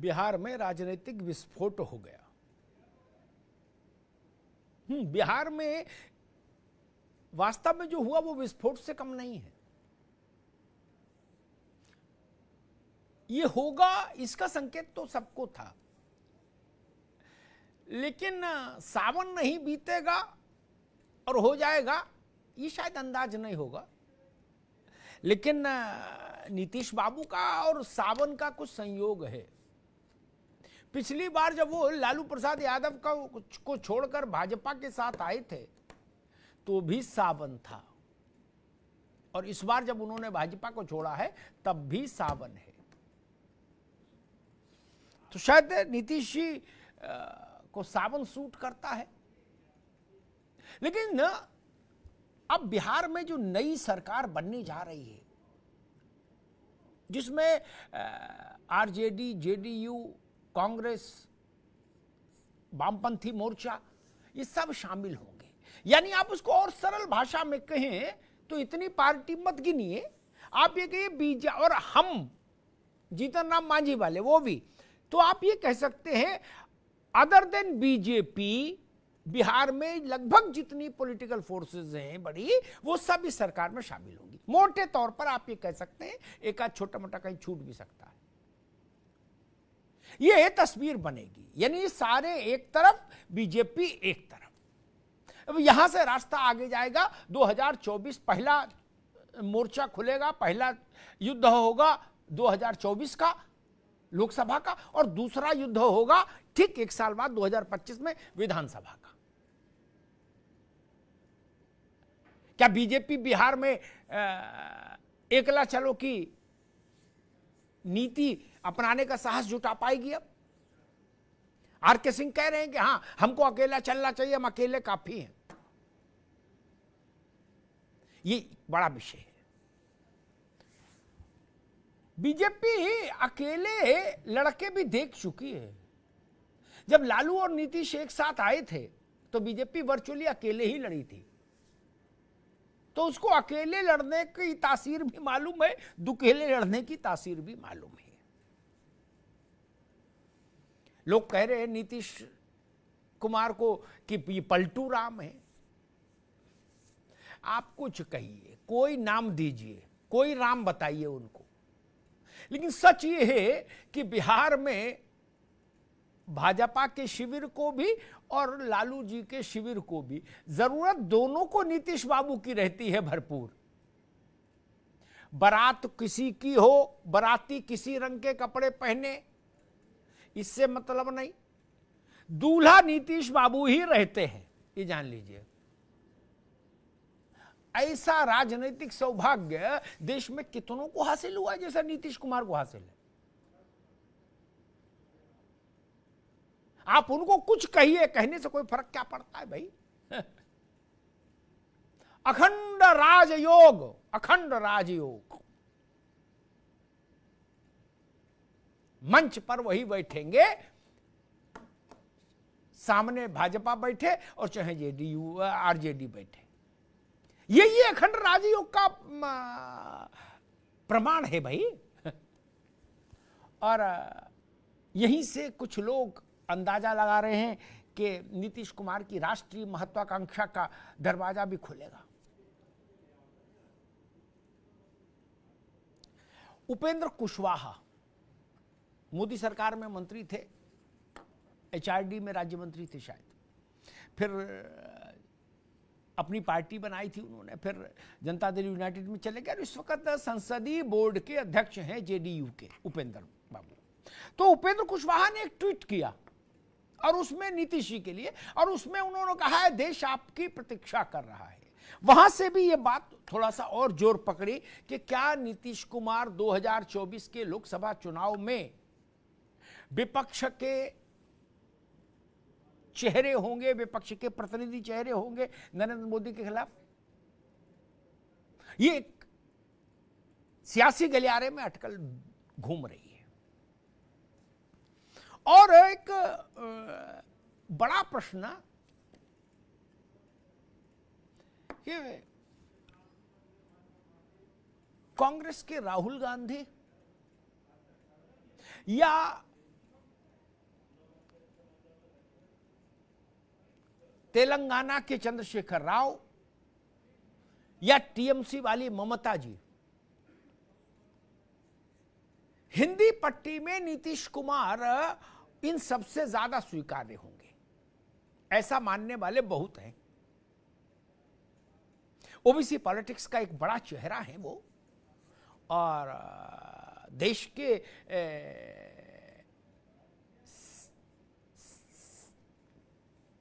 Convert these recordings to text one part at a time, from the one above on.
बिहार में राजनीतिक विस्फोट हो गया हम्म, बिहार में वास्तव में जो हुआ वो विस्फोट से कम नहीं है ये होगा इसका संकेत तो सबको था लेकिन सावन नहीं बीतेगा और हो जाएगा ये शायद अंदाज नहीं होगा लेकिन नीतीश बाबू का और सावन का कुछ संयोग है पिछली बार जब वो लालू प्रसाद यादव का को छोड़कर भाजपा के साथ आए थे तो भी सावन था और इस बार जब उन्होंने भाजपा को छोड़ा है तब भी सावन है तो शायद नीतीश जी को सावन सूट करता है लेकिन अब बिहार में जो नई सरकार बनने जा रही है जिसमें आरजेडी जेडीयू कांग्रेस वामपंथी मोर्चा ये सब शामिल होंगे यानी आप उसको और सरल भाषा में कहें तो इतनी पार्टी मत गिनिए आप ये कहिए बीजा और हम जीतन राम मांझी वाले वो भी तो आप ये कह सकते हैं अदर देन बीजेपी बिहार में लगभग जितनी पॉलिटिकल फोर्सेस हैं बड़ी वो सब इस सरकार में शामिल होंगी मोटे तौर पर आप ये कह सकते हैं एक आध छोटा मोटा कहीं छूट भी सकता है ये तस्वीर बनेगी यानी सारे एक तरफ बीजेपी एक तरफ अब यहां से रास्ता आगे जाएगा 2024 पहला मोर्चा खुलेगा पहला युद्ध होगा 2024 का लोकसभा का और दूसरा युद्ध होगा ठीक एक साल बाद 2025 में विधानसभा का क्या बीजेपी बिहार में एकला चलो की नीति अपनाने का साहस जुटा पाएगी अब आर के सिंह कह रहे हैं कि हां हमको अकेला चलना चाहिए हम अकेले काफी हैं ये बड़ा विषय है बीजेपी अकेले लड़के भी देख चुकी है जब लालू और नीतीश एक साथ आए थे तो बीजेपी वर्चुअली अकेले ही लड़ी थी तो उसको अकेले लड़ने की तासीर भी मालूम है दुकेले लड़ने की तासीर भी मालूम है लोग कह रहे हैं नीतीश कुमार को कि ये पलटू राम है आप कुछ कहिए कोई नाम दीजिए कोई राम बताइए उनको लेकिन सच ये है कि बिहार में भाजपा के शिविर को भी और लालू जी के शिविर को भी जरूरत दोनों को नीतीश बाबू की रहती है भरपूर बरात किसी की हो बराती किसी रंग के कपड़े पहने इससे मतलब नहीं दूल्हा नीतीश बाबू ही रहते हैं ये जान लीजिए ऐसा राजनीतिक सौभाग्य देश में कितनों को हासिल हुआ जैसा नीतीश कुमार को हासिल है आप उनको कुछ कहिए कहने से कोई फर्क क्या पड़ता है भाई अखंड राजयोग अखंड राजयोग मंच पर वही बैठेंगे सामने भाजपा बैठे और चाहे जेडीयू आरजेडी बैठे यही अखंड राजयोग का प्रमाण है भाई और यहीं से कुछ लोग अंदाजा लगा रहे हैं कि नीतीश कुमार की राष्ट्रीय महत्वाकांक्षा का दरवाजा भी खुलेगा उपेंद्र कुशवाहा मोदी सरकार में मंत्री थे एचआरडी में राज्य मंत्री थे शायद फिर अपनी पार्टी बनाई थी उन्होंने फिर जनता दल यूनाइटेड में चले गए और इस वक्त संसदीय बोर्ड के अध्यक्ष हैं जेडीयू के उपेंद्र बाबू तो उपेंद्र कुशवाहा ने एक ट्वीट किया और उसमें नीतीश जी के लिए और उसमें उन्होंने कहा है देश आपकी प्रतीक्षा कर रहा है वहां से भी ये बात थोड़ा सा और जोर पकड़ी कि क्या नीतीश कुमार 2024 के लोकसभा चुनाव में विपक्ष के चेहरे होंगे विपक्ष के प्रतिनिधि चेहरे होंगे नरेंद्र मोदी के खिलाफ ये एक सियासी गलियारे में अटकल घूम रही है और एक बड़ा प्रश्न कि कांग्रेस के राहुल गांधी या तेलंगाना के चंद्रशेखर राव या टीएमसी वाली ममता जी हिंदी पट्टी में नीतीश कुमार इन सबसे ज्यादा स्वीकार्य होंगे ऐसा मानने वाले बहुत हैं ओबीसी पॉलिटिक्स का एक बड़ा चेहरा है वो और देश के ए,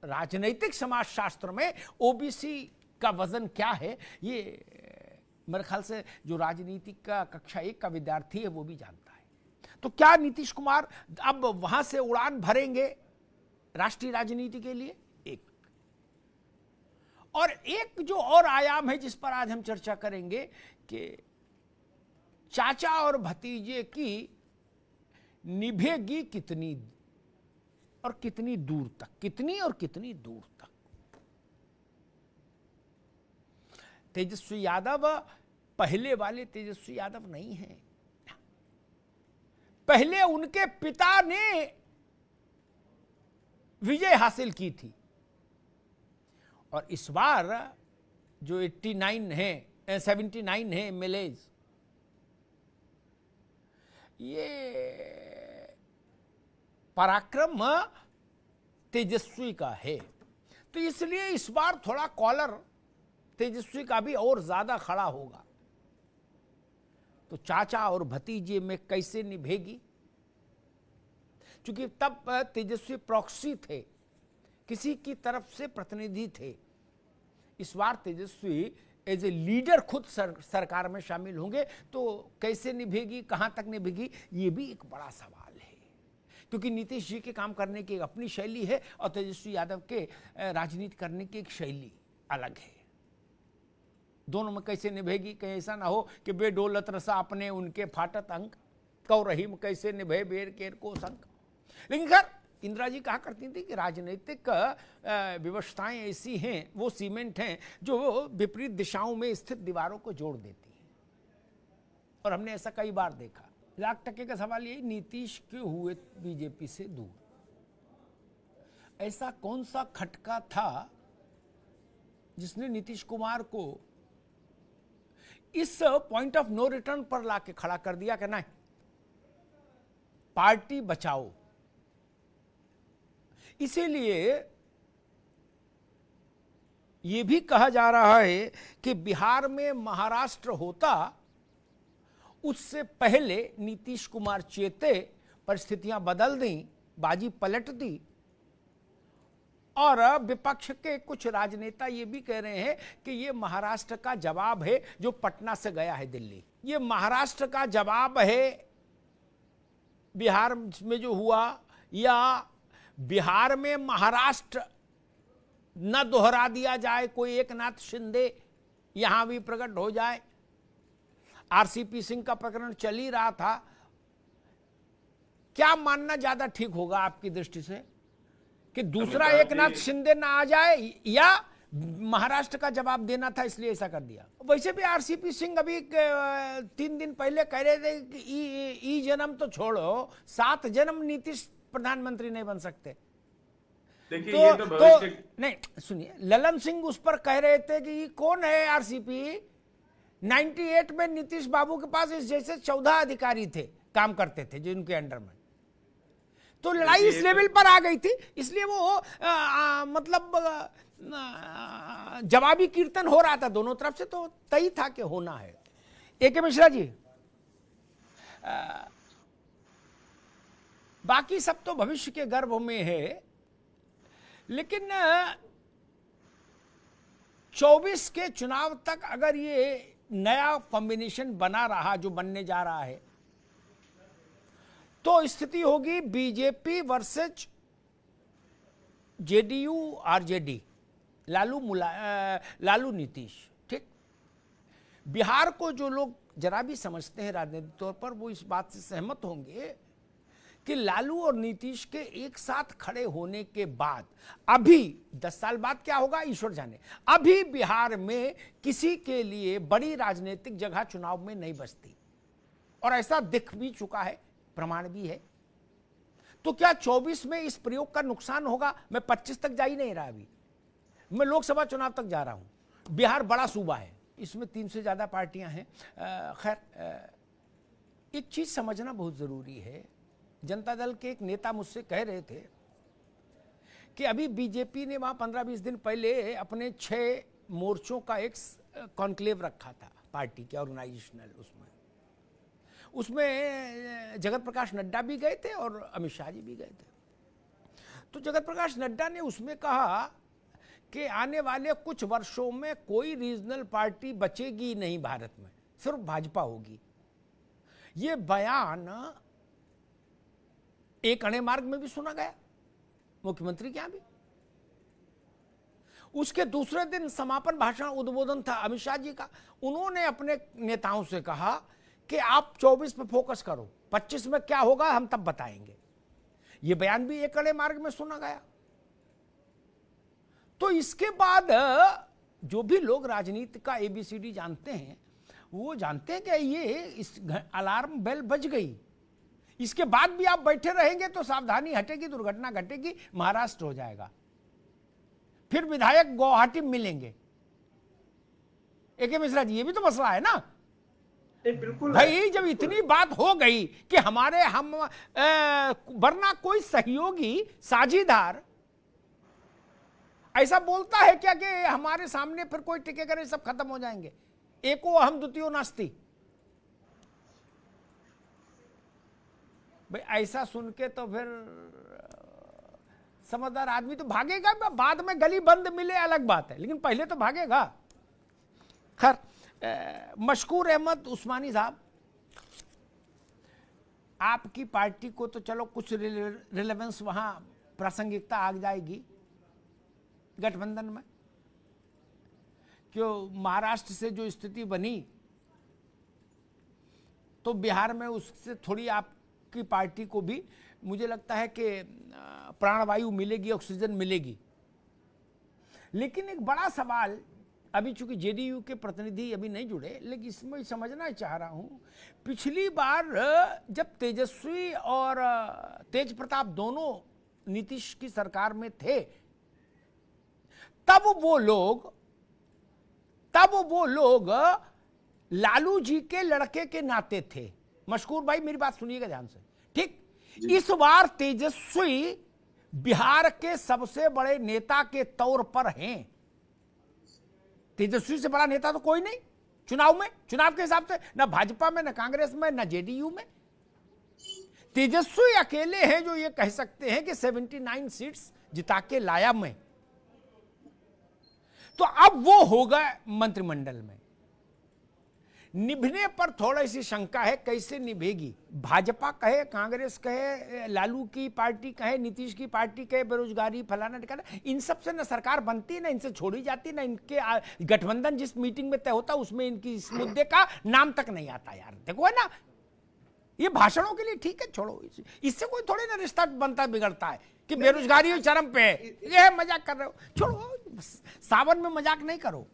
राजनीतिक समाजशास्त्र में ओबीसी का वजन क्या है ये मेरे ख्याल से जो राजनीति का कक्षा एक का विद्यार्थी है वो भी जानता है तो क्या नीतीश कुमार अब वहां से उड़ान भरेंगे राष्ट्रीय राजनीति के लिए एक और एक जो और आयाम है जिस पर आज हम चर्चा करेंगे कि चाचा और भतीजे की निभेगी कितनी और कितनी दूर तक कितनी और कितनी दूर तक तेजस्वी यादव पहले वाले तेजस्वी यादव नहीं है पहले उनके पिता ने विजय हासिल की थी और इस बार जो 89 है 79 है एमएलएज ये पराक्रम तेजस्वी का है तो इसलिए इस बार थोड़ा कॉलर तेजस्वी का भी और ज्यादा खड़ा होगा तो चाचा और भतीजे में कैसे निभेगी क्योंकि तब तेजस्वी प्रॉक्सी थे किसी की तरफ से प्रतिनिधि थे इस बार तेजस्वी एज ए लीडर खुद सर, सरकार में शामिल होंगे तो कैसे निभेगी कहां तक निभेगी ये भी एक बड़ा सवाल क्योंकि नीतीश जी के काम करने की अपनी शैली है और तेजस्वी यादव के राजनीति करने की एक शैली अलग है दोनों में कैसे निभेगी कहीं ऐसा ना हो कि बेडोलत रसा अपने उनके फाटत अंक कौ रहीम कैसे निभे बेर केर को संक लेकिन खैर इंदिरा जी कहा करती थी कि राजनीतिक व्यवस्थाएं ऐसी हैं वो सीमेंट हैं जो विपरीत दिशाओं में स्थित दीवारों को जोड़ देती हैं और हमने ऐसा कई बार देखा लाख टके का सवाल यही नीतीश क्यों हुए बीजेपी से दूर ऐसा कौन सा खटका था जिसने नीतीश कुमार को इस पॉइंट ऑफ नो रिटर्न पर लाके खड़ा कर दिया कि नहीं पार्टी बचाओ इसीलिए यह भी कहा जा रहा है कि बिहार में महाराष्ट्र होता उससे पहले नीतीश कुमार चेते परिस्थितियां बदल दी बाजी पलट दी और विपक्ष के कुछ राजनेता ये भी कह रहे हैं कि ये महाराष्ट्र का जवाब है जो पटना से गया है दिल्ली ये महाराष्ट्र का जवाब है बिहार में जो हुआ या बिहार में महाराष्ट्र न दोहरा दिया जाए कोई एक नाथ शिंदे यहां भी प्रकट हो जाए आरसीपी सिंह का प्रकरण चल ही रहा था क्या मानना ज्यादा ठीक होगा आपकी दृष्टि से कि दूसरा एक नाथ शिंदे ना आ जाए या महाराष्ट्र का जवाब देना था इसलिए ऐसा कर दिया वैसे भी आरसीपी सिंह अभी तीन दिन पहले कह रहे थे कि ई जन्म तो छोड़ो सात जन्म नीतीश प्रधानमंत्री नहीं बन सकते तो, ये तो, तो नहीं सुनिए ललन सिंह उस पर कह रहे थे कि कौन है आरसीपी 98 में नीतीश बाबू के पास इस जैसे चौदह अधिकारी थे काम करते थे जिनके अंडर में तो लड़ाई इस तो- लेवल पर आ गई थी इसलिए वो आ, आ, मतलब जवाबी कीर्तन हो रहा था दोनों तरफ से तो तय था कि होना है ए के मिश्रा जी आ, बाकी सब तो भविष्य के गर्भ में है लेकिन 24 के चुनाव तक अगर ये नया कॉम्बिनेशन बना रहा जो बनने जा रहा है तो स्थिति होगी BJP versus JDU RJD Lalu मुला लालू नीतीश ठीक बिहार को जो लोग जरा भी समझते हैं राजनीतिक तौर पर वो इस बात से सहमत होंगे कि लालू और नीतीश के एक साथ खड़े होने के बाद अभी दस साल बाद क्या होगा ईश्वर जाने अभी बिहार में किसी के लिए बड़ी राजनीतिक जगह चुनाव में नहीं बचती और ऐसा दिख भी चुका है प्रमाण भी है तो क्या 24 में इस प्रयोग का नुकसान होगा मैं 25 तक जा ही नहीं रहा अभी मैं लोकसभा चुनाव तक जा रहा हूं बिहार बड़ा सूबा है इसमें तीन से ज़्यादा पार्टियां हैं खैर एक चीज़ समझना बहुत ज़रूरी है जनता दल के एक नेता मुझसे कह रहे थे कि अभी बीजेपी ने वहाँ पंद्रह बीस दिन पहले अपने छः मोर्चों का एक कॉन्क्लेव रखा था पार्टी के ऑर्गेनाइजेशनल उसमें उसमें जगत प्रकाश नड्डा भी गए थे और अमित शाह जी भी गए थे तो जगत प्रकाश नड्डा ने उसमें कहा कि आने वाले कुछ वर्षों में कोई रीजनल पार्टी बचेगी नहीं भारत में सिर्फ भाजपा होगी ये बयान एक अणे मार्ग में भी सुना गया मुख्यमंत्री क्या भी उसके दूसरे दिन समापन भाषण उद्बोधन था अमित शाह जी का उन्होंने अपने नेताओं से कहा कि आप 24 पे फोकस करो 25 में क्या होगा हम तब बताएंगे यह बयान भी एक अड़े मार्ग में सुना गया तो इसके बाद जो भी लोग राजनीति का एबीसीडी जानते हैं वो जानते हैं कि ये इस अलार्म बेल बज गई इसके बाद भी आप बैठे रहेंगे तो सावधानी हटेगी दुर्घटना घटेगी महाराष्ट्र हो जाएगा फिर विधायक गुवाहाटी मिलेंगे ए के मिश्रा जी ये भी तो मसला है ना बिल्कुल भाई जब इतनी बात हो गई कि हमारे हम वरना कोई सहयोगी साझीदार ऐसा बोलता है क्या कि हमारे सामने फिर कोई टिके करे सब खत्म हो जाएंगे एको अहम द्वितीय नास्ती भाई ऐसा सुन के तो फिर समझदार आदमी तो भागेगा बाद में गली बंद मिले अलग बात है लेकिन पहले तो भागेगा खैर मशकूर अहमद उस्मानी साहब आपकी पार्टी को तो चलो कुछ रिलेवेंस वहां प्रासंगिकता आ जाएगी गठबंधन में क्यों महाराष्ट्र से जो स्थिति बनी तो बिहार में उससे थोड़ी आप की पार्टी को भी मुझे लगता है कि प्राणवायु मिलेगी ऑक्सीजन मिलेगी लेकिन एक बड़ा सवाल अभी चूंकि जेडीयू के प्रतिनिधि अभी नहीं जुड़े लेकिन इसमें समझना चाह रहा हूं पिछली बार जब तेजस्वी और तेज प्रताप दोनों नीतीश की सरकार में थे तब वो लोग तब वो लोग लालू जी के लड़के के नाते थे मशकूर भाई मेरी बात सुनिएगा ध्यान से ठीक इस बार तेजस्वी बिहार के सबसे बड़े नेता के तौर पर हैं तेजस्वी से बड़ा नेता तो कोई नहीं चुनाव में चुनाव के हिसाब से ना भाजपा में ना कांग्रेस में ना जेडीयू में तेजस्वी अकेले हैं जो ये कह सकते हैं कि 79 सीट्स जिता के लाया मैं तो अब वो होगा मंत्रिमंडल में निभने पर थोड़ी सी शंका है कैसे निभेगी भाजपा कहे कांग्रेस कहे लालू की पार्टी कहे नीतीश की पार्टी कहे बेरोजगारी फलाना टिकाना इन सब से ना सरकार बनती है ना इनसे छोड़ी जाती ना इनके गठबंधन जिस मीटिंग में तय होता उसमें इनकी इस मुद्दे का नाम तक नहीं आता यार देखो है ना ये भाषणों के लिए ठीक है छोड़ो इससे कोई थोड़ी ना रिश्ता बनता बिगड़ता है कि बेरोजगारी चरम पे है ये मजाक कर रहे हो छोड़ो सावन में मजाक नहीं करो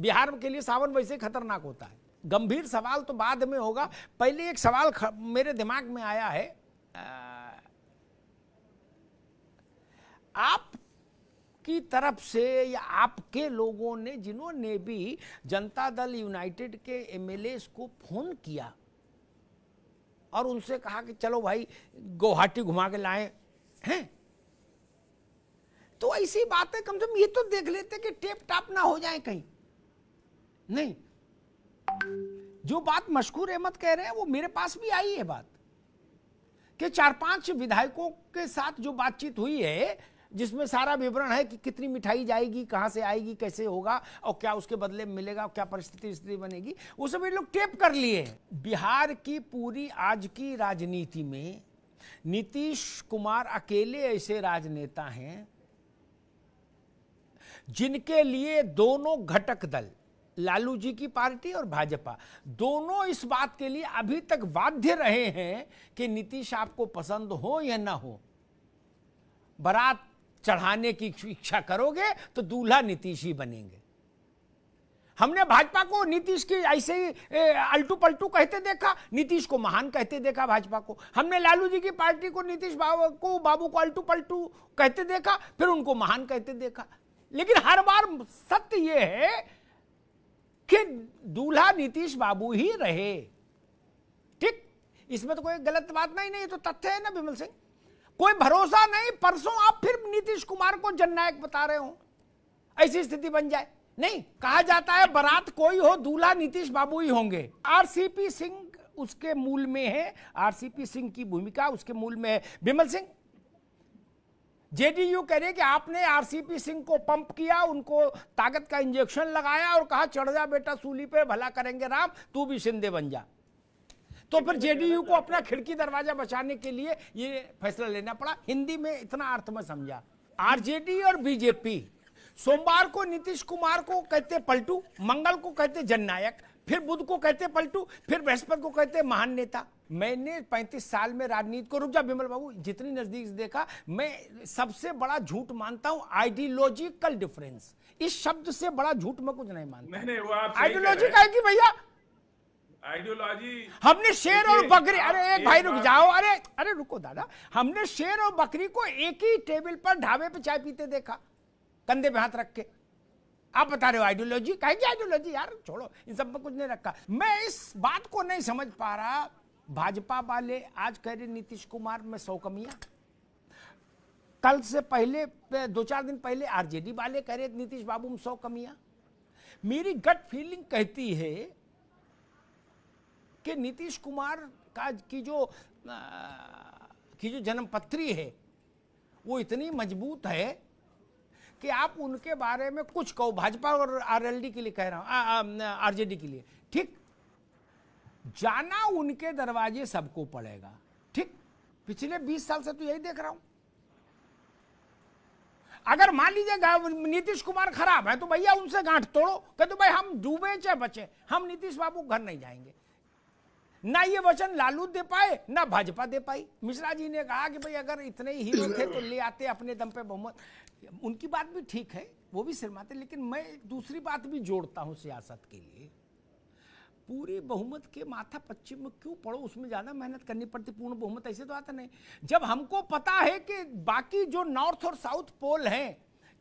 बिहार के लिए सावन वैसे खतरनाक होता है गंभीर सवाल तो बाद में होगा पहले एक सवाल मेरे दिमाग में आया है आप की तरफ से या आपके लोगों ने जिन्होंने भी जनता दल यूनाइटेड के एमएलए को फोन किया और उनसे कहा कि चलो भाई गुवाहाटी घुमा के लाए हैं तो ऐसी बात है कम से कम ये तो देख लेते कि टेप टाप ना हो जाए कहीं नहीं जो बात मशहूर अहमद कह रहे हैं वो मेरे पास भी आई है बात कि चार पांच विधायकों के साथ जो बातचीत हुई है जिसमें सारा विवरण है कि कितनी मिठाई जाएगी कहां से आएगी कैसे होगा और क्या उसके बदले में मिलेगा क्या परिस्थिति स्थिति बनेगी वो सब ये लोग टेप कर लिए बिहार की पूरी आज की राजनीति में नीतीश कुमार अकेले ऐसे राजनेता हैं जिनके लिए दोनों घटक दल लालू जी की पार्टी और भाजपा दोनों इस बात के लिए अभी तक बाध्य रहे हैं कि नीतीश आपको पसंद हो या ना हो बरात चढ़ाने की इच्छा करोगे तो दूल्हा नीतीश ही बनेंगे हमने भाजपा को नीतीश की ऐसे ही अल्टू पलटू कहते देखा नीतीश को महान कहते देखा भाजपा को हमने लालू जी की पार्टी को नीतीश बाबू को बाबू को अल्टू पलटू कहते देखा फिर उनको महान कहते देखा लेकिन हर बार सत्य यह है कि दूल्हा नीतीश बाबू ही रहे ठीक इसमें तो कोई गलत बात नहीं नहीं तो तथ्य है ना विमल सिंह कोई भरोसा नहीं परसों आप फिर नीतीश कुमार को जननायक बता रहे हो ऐसी स्थिति बन जाए नहीं कहा जाता है बरात कोई हो दूल्हा नीतीश बाबू ही होंगे आरसीपी सिंह उसके मूल में है आरसीपी सिंह की भूमिका उसके मूल में है विमल सिंह जेडीयू कह रहे कि आपने आरसीपी सिंह को पंप किया उनको ताकत का इंजेक्शन लगाया और कहा चढ़ जा बेटा सूली पे भला करेंगे राम तू भी शिंदे बन जा तो फिर जेडीयू को अपना खिड़की दरवाजा बचाने के लिए ये फैसला लेना पड़ा हिंदी में इतना अर्थ में समझा आरजेडी और बीजेपी सोमवार को नीतीश कुमार को कहते पलटू मंगल को कहते जननायक फिर बुद्ध को कहते पलटू फिर बृहस्पति को कहते महान नेता मैंने 35 साल में राजनीति को रुक जा बिमल बाबू जितनी नजदीक से देखा मैं सबसे बड़ा झूठ मानता हूं आइडियोलॉजिकल डिफरेंस इस शब्द से बड़ा झूठ मैं कुछ नहीं मानता नहीं, नहीं, वो आप आइडियोलॉजी कहेगी भैया आइडियोलॉजी हमने शेर और बकरी अरे एक भाई रुक जाओ अरे अरे रुको दादा हमने शेर और बकरी को एक ही टेबल पर ढाबे पे चाय पीते देखा कंधे पे हाथ रख के आप बता रहे हो आइडियोलॉजी कहेगी आइडियोलॉजी यार छोड़ो इन सब में कुछ नहीं रखा मैं इस बात को नहीं समझ पा रहा भाजपा वाले आज कह रहे नीतीश कुमार में सौ कमियां कल से पहले दो चार दिन पहले आरजेडी वाले कह रहे नीतीश बाबू में सौ कमियां मेरी गट फीलिंग कहती है कि नीतीश कुमार का की जो आ, की जो जन्मपत्री है वो इतनी मजबूत है कि आप उनके बारे में कुछ कहो भाजपा और आरएलडी के लिए कह रहा हूं आरजेडी के लिए ठीक जाना उनके दरवाजे सबको पड़ेगा ठीक पिछले 20 साल से तो यही देख रहा हूं अगर मान लीजिएगा नीतीश कुमार खराब है तो भैया उनसे गांठ तोड़ो कह तो भाई हम डूबे चाहे बचे हम नीतीश बाबू घर नहीं जाएंगे ना ये वचन लालू दे पाए ना भाजपा दे पाई मिश्रा जी ने कहा कि भाई अगर इतने ही हीरो थे तो ले आते अपने दम पे बहुमत उनकी बात भी ठीक है वो भी शर्माते लेकिन मैं एक दूसरी बात भी जोड़ता हूँ सियासत के लिए पूरे बहुमत के माथा पश्चिम में क्यों पड़ो उसमें ज़्यादा मेहनत करनी पड़ती पूर्ण बहुमत ऐसे तो आता नहीं जब हमको पता है कि बाकी जो नॉर्थ और साउथ पोल हैं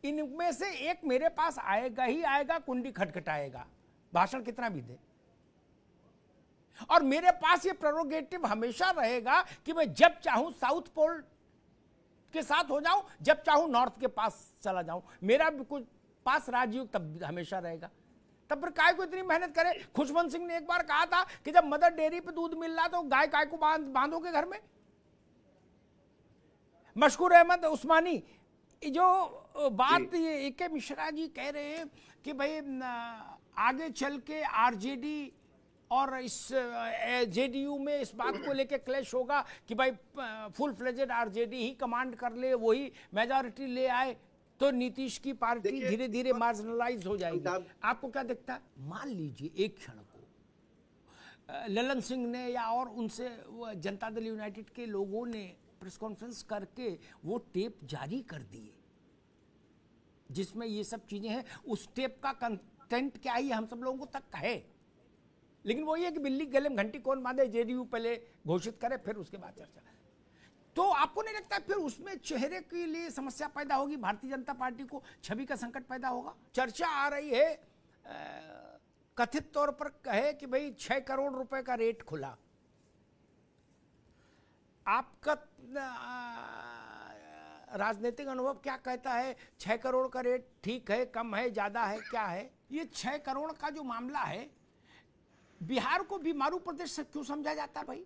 इनमें से एक मेरे पास आएगा ही आएगा कुंडी खटखटाएगा भाषण कितना भी दे और मेरे पास ये प्रोरोगेटिव हमेशा रहेगा कि मैं जब चाहूं साउथ पोल के साथ हो जाऊं जब चाहूं नॉर्थ के पास चला जाऊं मेरा भी कुछ पास राजयोग तब हमेशा रहेगा तब फिर काय को इतनी मेहनत करे खुशवंत सिंह ने एक बार कहा था कि जब मदर डेयरी पे दूध मिल रहा तो गाय काय को बांध बांधोगे घर में मशकूर अहमद उस्मानी जो बात ए के मिश्रा जी कह रहे हैं कि भाई आगे चल के आरजेडी और इस जेडीयू में इस बात को लेकर क्लैश होगा कि भाई फुल फ्लेजेड आरजेडी ही कमांड कर ले वही मेजोरिटी ले आए तो नीतीश की पार्टी धीरे धीरे मार्जिनलाइज हो जाएगी आपको क्या दिखता है मान लीजिए एक क्षण को ललन सिंह ने या और उनसे जनता दल यूनाइटेड के लोगों ने प्रेस कॉन्फ्रेंस करके वो टेप जारी कर दिए जिसमें ये सब चीजें हैं उस टेप का कंटेंट क्या ही हम सब लोगों को तक है लेकिन वही है कि बिल्ली गले में घंटी कौन बांधे जेडीयू पहले घोषित करे फिर उसके बाद चर्चा तो आपको नहीं लगता फिर उसमें चेहरे के लिए समस्या पैदा होगी भारतीय जनता पार्टी को छवि का संकट पैदा होगा चर्चा आ रही है आ, कथित तौर पर कहे कि भाई छह करोड़ रुपए का रेट खुला आपका राजनीतिक अनुभव क्या कहता है छह करोड़ का रेट ठीक है कम है ज्यादा है क्या है ये छह करोड़ का जो मामला है बिहार को बीमारू प्रदेश से क्यों समझा जाता है भाई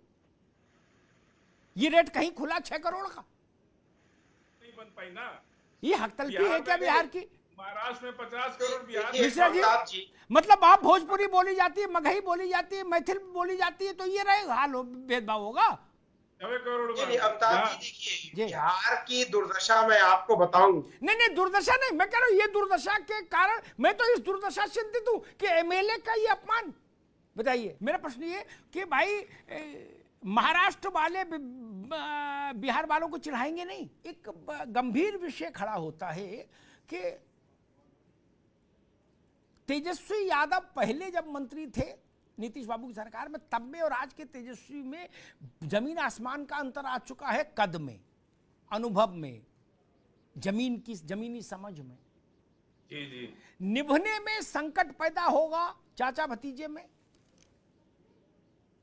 ये रेट कहीं खुला छह करोड़ का नहीं बन पाई ना ये हकतलफी है क्या बिहार की महाराष्ट्र में पचास करोड़ बिहार मिश्रा जी, मतलब आप भोजपुरी बोली जाती है मगही बोली जाती है मैथिल बोली जाती है तो ये रहे हाल भेदभाव होगा बिहार की दुर्दशा मैं आपको बताऊं नहीं नहीं दुर्दशा नहीं मैं कह रहा हूँ ये दुर्दशा के कारण मैं तो इस दुर्दशा चिंतित हूँ कि एमएलए का ये अपमान बताइए मेरा प्रश्न ये कि भाई महाराष्ट्र वाले बिहार वालों को चिढ़ाएंगे नहीं एक गंभीर विषय खड़ा होता है कि तेजस्वी यादव पहले जब मंत्री थे नीतीश बाबू की सरकार में तब में और आज के तेजस्वी में जमीन आसमान का अंतर आ चुका है कद में अनुभव में जमीन की जमीनी समझ में जी जी निभने में संकट पैदा होगा चाचा भतीजे में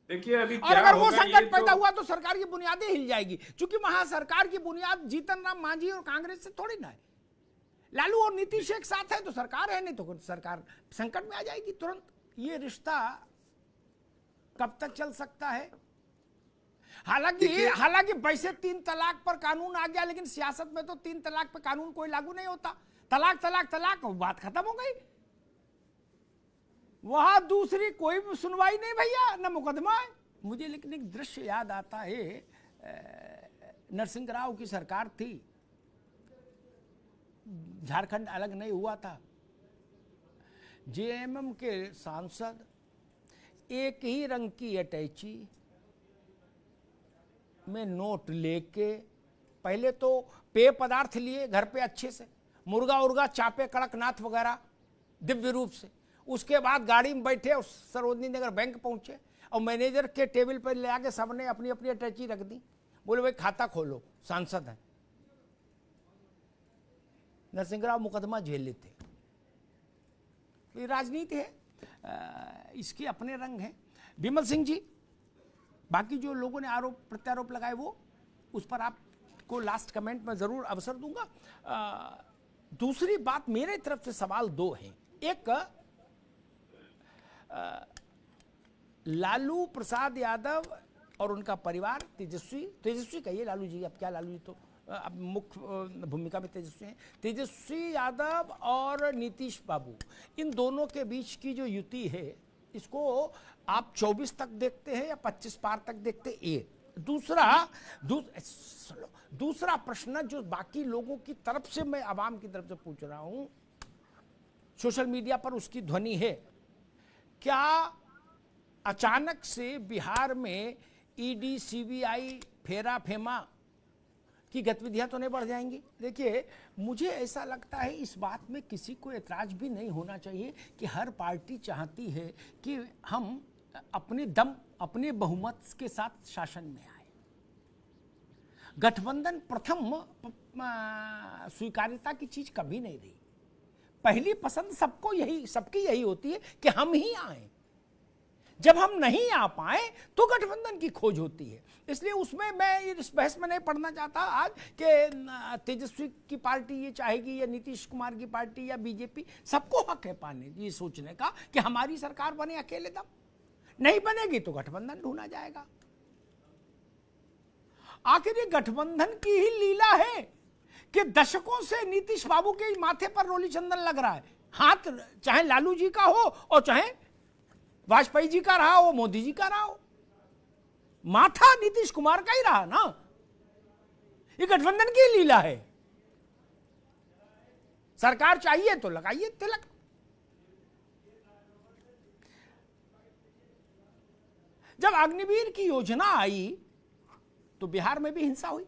देखिए अभी और अगर वो संकट पैदा तो... हुआ तो सरकार की बुनियादें हिल जाएगी क्योंकि वहां सरकार की बुनियाद जीतन राम मांझी और कांग्रेस से थोड़ी ना है लालू और नीतीश एक साथ है तो सरकार है नहीं तो सरकार संकट में आ जाएगी तुरंत ये रिश्ता कब तक चल सकता है हालांकि हालांकि वैसे तीन तलाक पर कानून आ गया लेकिन सियासत में तो तीन तलाक पर कानून कोई लागू नहीं होता तलाक तलाक तलाक बात खत्म हो गई वहां दूसरी कोई भी सुनवाई नहीं भैया न मुकदमा है मुझे लेकिन एक दृश्य याद आता है नरसिंह राव की सरकार थी झारखंड अलग नहीं हुआ था जेएमएम के सांसद एक ही रंग की अटैची में नोट लेके पहले तो पेय पदार्थ लिए घर पे अच्छे से मुर्गा उर्गा चापे कड़कनाथ वगैरह दिव्य रूप से उसके बाद गाड़ी में बैठे और सरोजनी नगर बैंक पहुंचे और मैनेजर के टेबल पर ले आके सबने अपनी अपनी अटैची रख दी बोले भाई खाता खोलो सांसद हैं नरसिंह राव मुकदमा झेल लेते तो राजनीति है आ, इसके अपने रंग हैं विमल सिंह जी बाकी जो लोगों ने आरोप प्रत्यारोप लगाए वो उस पर आपको लास्ट कमेंट में ज़रूर अवसर दूंगा आ, दूसरी बात मेरे तरफ से सवाल दो हैं एक लालू प्रसाद यादव और उनका परिवार तेजस्वी तेजस्वी कहिए लालू जी अब क्या लालू जी तो अब मुख्य भूमिका में तेजस्वी हैं तेजस्वी यादव और नीतीश बाबू इन दोनों के बीच की जो युति है इसको आप 24 तक देखते हैं या 25 पार तक देखते हैं एक दूसरा दू, दूसरा प्रश्न जो बाकी लोगों की तरफ से मैं आवाम की तरफ से पूछ रहा हूं सोशल मीडिया पर उसकी ध्वनि है क्या अचानक से बिहार में ED e CBI FERA FEMA की गतिविधियां तो नहीं बढ़ जाएंगी देखिए मुझे ऐसा लगता है इस बात में किसी को एतराज भी नहीं होना चाहिए कि हर पार्टी चाहती है कि हम अपने दम अपने बहुमत के साथ शासन में आए गठबंधन प्रथम स्वीकार्यता की चीज कभी नहीं रही पहली पसंद सबको यही सबकी यही होती है कि हम ही आए जब हम नहीं आ पाए तो गठबंधन की खोज होती है इसलिए उसमें मैं इस बहस में नहीं पढ़ना चाहता आज कि तेजस्वी की पार्टी ये चाहेगी या नीतीश कुमार की पार्टी या बीजेपी सबको हक है पाने ये सोचने का कि हमारी सरकार बने अकेले दम नहीं बनेगी तो गठबंधन ढूंढा जाएगा आखिर ये गठबंधन की ही लीला है कि दशकों से नीतीश बाबू के माथे पर रोली चंदन लग रहा है हाथ चाहे लालू जी का हो और चाहे वाजपेयी जी का रहा हो मोदी जी का रहा हो माथा नीतीश कुमार का ही रहा ना ये गठबंधन की लीला है सरकार चाहिए तो लगाइए तिलक जब अग्निवीर की योजना आई तो बिहार में भी हिंसा हुई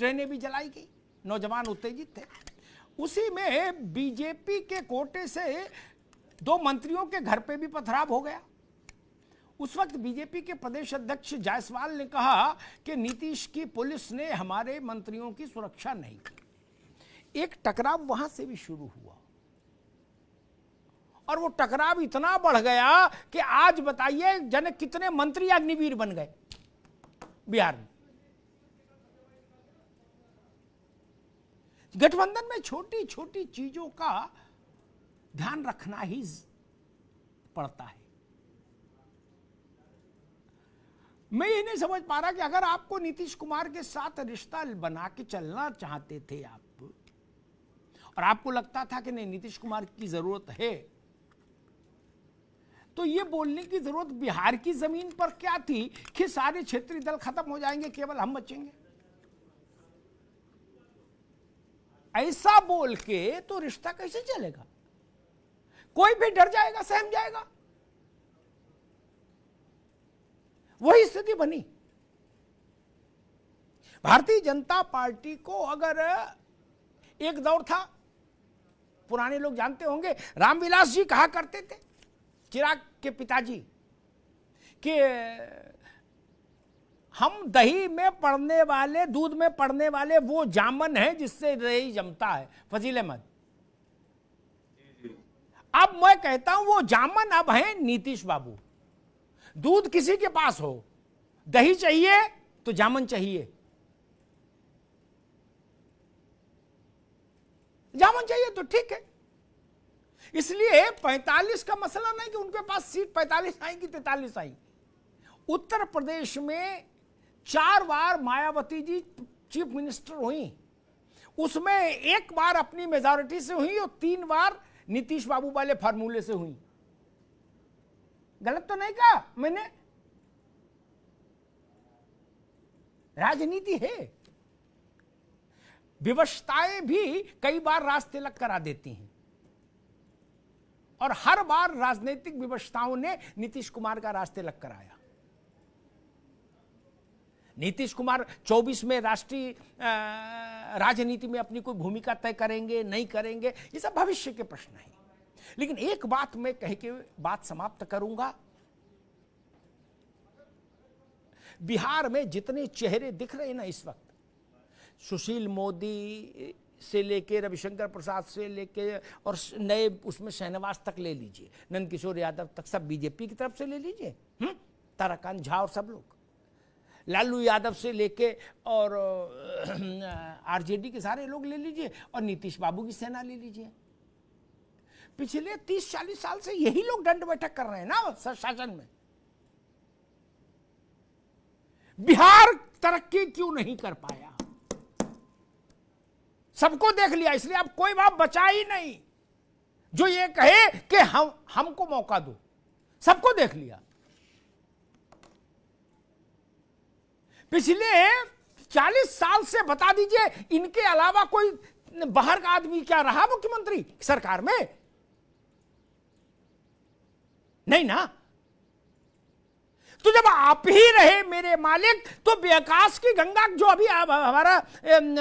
ट्रेनें भी जलाई गई नौजवान उत्तेजित थे उसी में बीजेपी के कोटे से दो मंत्रियों के घर पे भी पथराव हो गया उस वक्त बीजेपी के प्रदेश अध्यक्ष जायसवाल ने कहा कि नीतीश की पुलिस ने हमारे मंत्रियों की सुरक्षा नहीं की एक टकराव वहां से भी शुरू हुआ और वो टकराव इतना बढ़ गया कि आज बताइए जन कितने मंत्री अग्निवीर बन गए बिहार में गठबंधन में छोटी छोटी चीजों का ध्यान रखना ही पड़ता है मैं ये नहीं समझ पा रहा कि अगर आपको नीतीश कुमार के साथ रिश्ता बना के चलना चाहते थे आप और आपको लगता था कि नहीं नीतीश कुमार की जरूरत है तो ये बोलने की जरूरत बिहार की जमीन पर क्या थी कि सारे क्षेत्रीय दल खत्म हो जाएंगे केवल हम बचेंगे ऐसा बोल के तो रिश्ता कैसे चलेगा कोई भी डर जाएगा सहम जाएगा वही स्थिति बनी भारतीय जनता पार्टी को अगर एक दौर था पुराने लोग जानते होंगे रामविलास जी कहा करते थे चिराग के पिताजी के हम दही में पड़ने वाले दूध में पड़ने वाले वो जामन है जिससे दही जमता है फजील अहमद अब मैं कहता हूं वो जामन अब है नीतीश बाबू दूध किसी के पास हो दही चाहिए तो जामन चाहिए जामन चाहिए तो ठीक है इसलिए 45 का मसला नहीं कि उनके पास सीट 45 आई कि 43 आई उत्तर प्रदेश में चार बार मायावती जी चीफ मिनिस्टर हुई उसमें एक बार अपनी मेजोरिटी से हुई और तीन बार नीतीश बाबू वाले फार्मूले से हुई गलत तो नहीं कहा मैंने राजनीति है विवशताएं भी कई बार राज तिलक करा देती हैं और हर बार राजनीतिक विवशताओं ने नीतीश कुमार का राज तिलक कराया नीतीश कुमार 24 में राष्ट्रीय राजनीति में अपनी कोई भूमिका तय करेंगे नहीं करेंगे ये सब भविष्य के प्रश्न हैं लेकिन एक बात मैं कह के बात समाप्त करूंगा बिहार में जितने चेहरे दिख रहे हैं ना इस वक्त सुशील मोदी से लेके रविशंकर प्रसाद से लेके और नए उसमें शहनवाज तक ले लीजिए नंदकिशोर यादव तक सब बीजेपी की तरफ से ले लीजिए हम्म, ताराकांत झा और सब लोग लालू यादव से लेके और आरजेडी के सारे लोग ले लीजिए और नीतीश बाबू की सेना ले लीजिए पिछले तीस चालीस साल से यही लोग दंड बैठक कर रहे हैं ना शासन में बिहार तरक्की क्यों नहीं कर पाया सबको देख लिया इसलिए अब कोई बात बचा ही नहीं जो ये कहे कि हम हमको मौका दो सबको देख लिया पिछले चालीस साल से बता दीजिए इनके अलावा कोई बाहर का आदमी क्या रहा मुख्यमंत्री सरकार में नहीं ना तो जब आप ही रहे मेरे मालिक तो विकास की गंगा जो अभी हमारा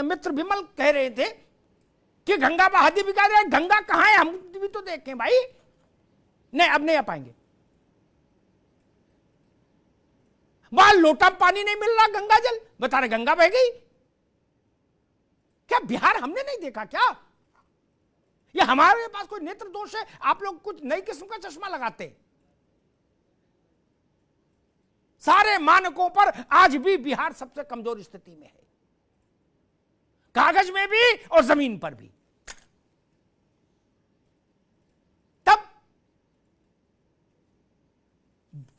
मित्र विमल कह रहे थे कि गंगा बहादी बिका रहे गंगा कहां है हम भी तो देखें भाई नहीं अब नहीं आ पाएंगे वहां लोटा पानी नहीं मिल रहा गंगा जल बता रहे गंगा बह गई क्या बिहार हमने नहीं देखा क्या ये हमारे पास कोई नेत्र दोष है आप लोग कुछ नई किस्म का चश्मा लगाते सारे मानकों पर आज भी बिहार सबसे कमजोर स्थिति में है कागज में भी और जमीन पर भी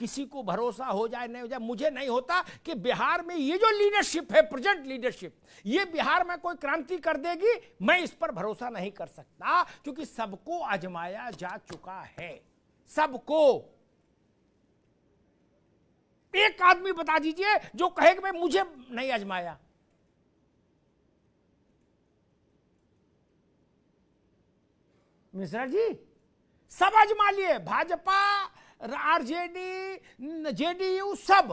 किसी को भरोसा हो जाए नहीं हो जाए मुझे नहीं होता कि बिहार में ये जो लीडरशिप है प्रेजेंट लीडरशिप ये बिहार में कोई क्रांति कर देगी मैं इस पर भरोसा नहीं कर सकता क्योंकि सबको आजमाया जा चुका है सबको एक आदमी बता दीजिए जो कहे कि भाई मुझे नहीं आजमाया मिश्रा जी सब आजमा लिए भाजपा आरजेडी जेडीयू सब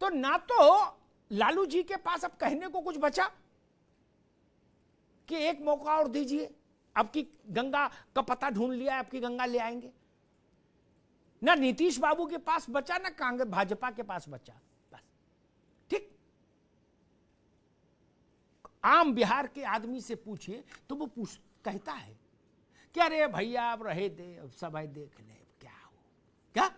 तो ना तो लालू जी के पास अब कहने को कुछ बचा कि एक मौका और दीजिए आपकी गंगा का पता ढूंढ लिया है आपकी गंगा ले आएंगे ना नीतीश बाबू के पास बचा ना कांग्रेस भाजपा के पास बचा बस ठीक आम बिहार के आदमी से पूछिए तो वो पूछ कहता है क्या अरे भैया आप रहे दे अब सबाई देख ले क्या हो क्या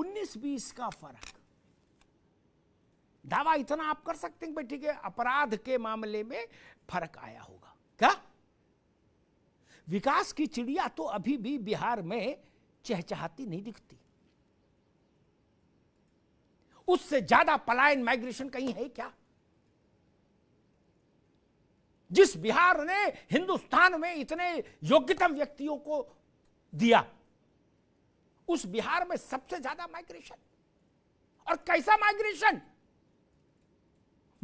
उन्नीस बीस का फर्क दावा इतना आप कर सकते हैं बैठी ठीक है अपराध के मामले में फर्क आया होगा क्या विकास की चिड़िया तो अभी भी बिहार में चहचहाती नहीं दिखती उससे ज्यादा पलायन माइग्रेशन कहीं है क्या जिस बिहार ने हिंदुस्तान में इतने योग्यतम व्यक्तियों को दिया उस बिहार में सबसे ज्यादा माइग्रेशन और कैसा माइग्रेशन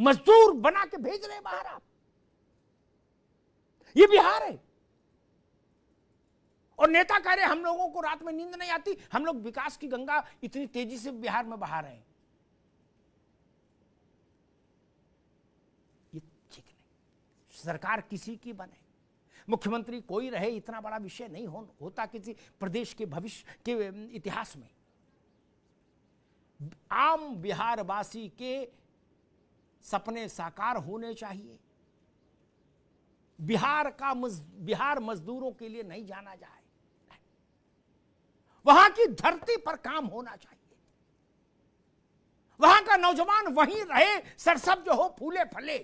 मजदूर बना के भेज रहे बाहर आप ये बिहार है और नेता कह रहे हम लोगों को रात में नींद नहीं आती हम लोग विकास की गंगा इतनी तेजी से बिहार में बहा रहे हैं सरकार किसी की बने मुख्यमंत्री कोई रहे इतना बड़ा विषय नहीं हो, होता किसी प्रदेश के भविष्य के इतिहास में आम बिहारवासी के सपने साकार होने चाहिए बिहार का मज, बिहार मजदूरों के लिए नहीं जाना जाए वहां की धरती पर काम होना चाहिए वहां का नौजवान वहीं रहे जो हो फूले फले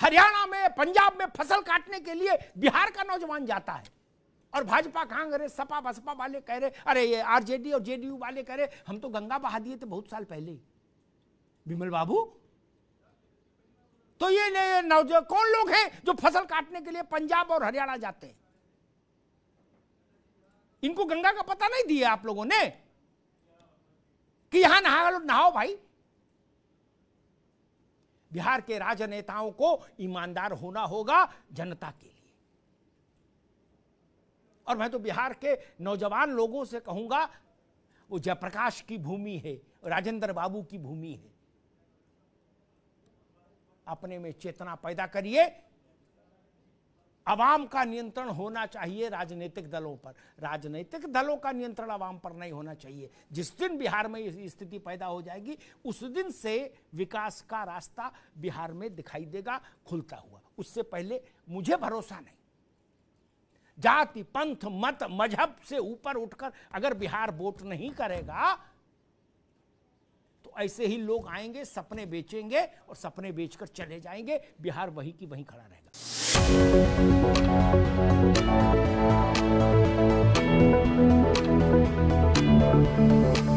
हरियाणा में पंजाब में फसल काटने के लिए बिहार का नौजवान जाता है और भाजपा कांग्रेस करे सपा बसपा वाले कह रहे अरे ये आरजेडी और जेडीयू वाले कह रहे हम तो गंगा बहा दिए थे बहुत साल पहले ही विमल बाबू तो ये नौजवान कौन लोग हैं जो फसल काटने के लिए पंजाब और हरियाणा जाते हैं इनको गंगा का पता नहीं दिया आप लोगों ने कि यहां नहा नहाओ भाई बिहार के राजनेताओं को ईमानदार होना होगा जनता के लिए और मैं तो बिहार के नौजवान लोगों से कहूंगा वो जयप्रकाश की भूमि है राजेंद्र बाबू की भूमि है अपने में चेतना पैदा करिए अवाम का नियंत्रण होना चाहिए राजनीतिक दलों पर राजनीतिक दलों का नियंत्रण अवाम पर नहीं होना चाहिए जिस दिन बिहार में स्थिति पैदा हो जाएगी उस दिन से विकास का रास्ता बिहार में दिखाई देगा खुलता हुआ उससे पहले मुझे भरोसा नहीं जाति पंथ मत मजहब से ऊपर उठकर अगर बिहार वोट नहीं करेगा तो ऐसे ही लोग आएंगे सपने बेचेंगे और सपने बेचकर चले जाएंगे बिहार वही की वहीं खड़ा रहेगा Thank you.